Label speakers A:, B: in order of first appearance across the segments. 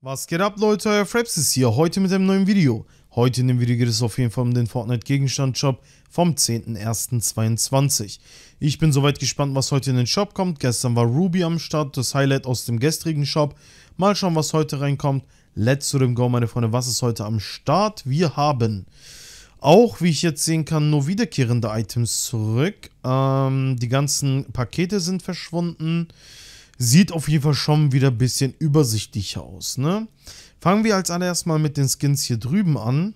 A: Was geht ab Leute, euer Fraps ist hier, heute mit einem neuen Video. Heute in dem Video geht es auf jeden Fall um den Fortnite Gegenstand Shop vom 10.01.22. Ich bin soweit gespannt, was heute in den Shop kommt. Gestern war Ruby am Start, das Highlight aus dem gestrigen Shop. Mal schauen, was heute reinkommt. Let's to go, meine Freunde, was ist heute am Start? Wir haben auch, wie ich jetzt sehen kann, nur wiederkehrende Items zurück. Ähm, die ganzen Pakete sind verschwunden. Sieht auf jeden Fall schon wieder ein bisschen übersichtlicher aus, ne? Fangen wir als allererst mal mit den Skins hier drüben an.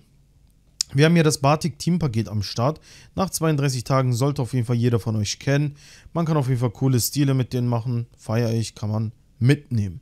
A: Wir haben hier das Batik Team Paket am Start. Nach 32 Tagen sollte auf jeden Fall jeder von euch kennen. Man kann auf jeden Fall coole Stile mit denen machen. Feier ich, kann man mitnehmen.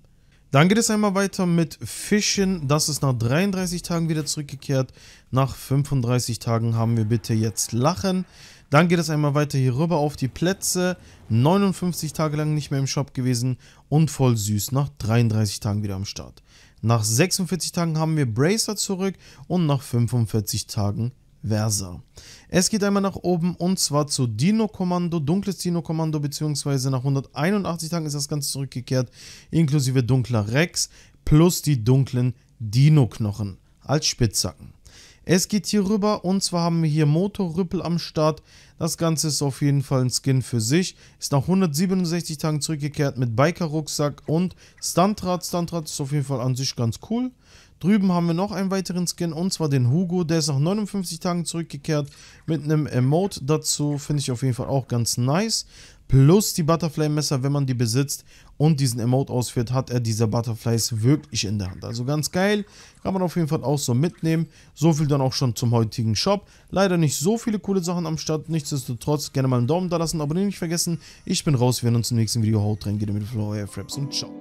A: Dann geht es einmal weiter mit Fischen. Das ist nach 33 Tagen wieder zurückgekehrt. Nach 35 Tagen haben wir bitte jetzt Lachen. Dann geht es einmal weiter hier rüber auf die Plätze. 59 Tage lang nicht mehr im Shop gewesen und voll süß nach 33 Tagen wieder am Start. Nach 46 Tagen haben wir Bracer zurück und nach 45 Tagen Versa. Es geht einmal nach oben und zwar zu Dino-Kommando, dunkles Dino-Kommando, beziehungsweise nach 181 Tagen ist das Ganze zurückgekehrt, inklusive dunkler Rex plus die dunklen Dino-Knochen als Spitzhacken. Es geht hier rüber und zwar haben wir hier Motorrüppel am Start. Das Ganze ist auf jeden Fall ein Skin für sich. Ist nach 167 Tagen zurückgekehrt mit Biker-Rucksack und Stuntrad. Stuntrad ist auf jeden Fall an sich ganz cool. Drüben haben wir noch einen weiteren Skin und zwar den Hugo. Der ist nach 59 Tagen zurückgekehrt mit einem Emote dazu. Finde ich auf jeden Fall auch ganz nice. Plus die Butterfly-Messer, wenn man die besitzt und diesen Emote ausführt, hat er diese Butterflies wirklich in der Hand. Also ganz geil, kann man auf jeden Fall auch so mitnehmen. So viel dann auch schon zum heutigen Shop. Leider nicht so viele coole Sachen am Start. Nichtsdestotrotz gerne mal einen Daumen da lassen, abonnieren nicht vergessen. Ich bin raus, wir sehen uns im nächsten Video. Haut rein, geht mit Flow, Fraps und ciao.